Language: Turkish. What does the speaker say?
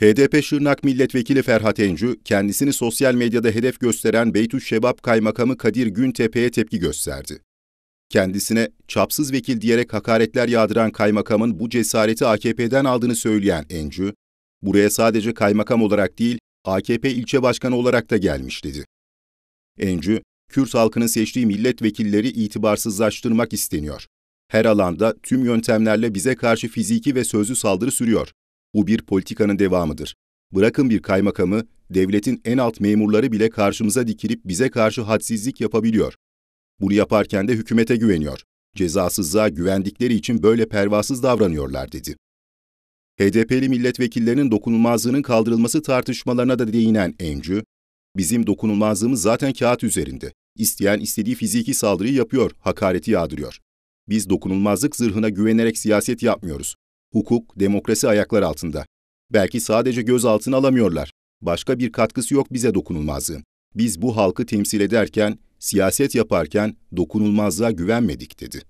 HDP Şırnak Milletvekili Ferhat Encü, kendisini sosyal medyada hedef gösteren Beytüş Şebap Kaymakamı Kadir Güntepe'ye tepki gösterdi. Kendisine çapsız vekil diyerek hakaretler yağdıran kaymakamın bu cesareti AKP'den aldığını söyleyen Encü, buraya sadece kaymakam olarak değil, AKP ilçe başkanı olarak da gelmiş dedi. Encü, Kürt halkının seçtiği milletvekilleri itibarsızlaştırmak isteniyor. Her alanda tüm yöntemlerle bize karşı fiziki ve sözlü saldırı sürüyor. Bu bir politikanın devamıdır. Bırakın bir kaymakamı, devletin en alt memurları bile karşımıza dikilip bize karşı hadsizlik yapabiliyor. Bunu yaparken de hükümete güveniyor. Cezasızlığa güvendikleri için böyle pervasız davranıyorlar dedi. HDP'li milletvekillerinin dokunulmazlığının kaldırılması tartışmalarına da değinen Encü, bizim dokunulmazlığımız zaten kağıt üzerinde. İsteyen istediği fiziki saldırıyı yapıyor, hakareti yağdırıyor. Biz dokunulmazlık zırhına güvenerek siyaset yapmıyoruz hukuk, demokrasi ayaklar altında. Belki sadece gözaltına alamıyorlar. Başka bir katkısı yok bize dokunulmazlığın. Biz bu halkı temsil ederken, siyaset yaparken dokunulmazlığa güvenmedik dedi.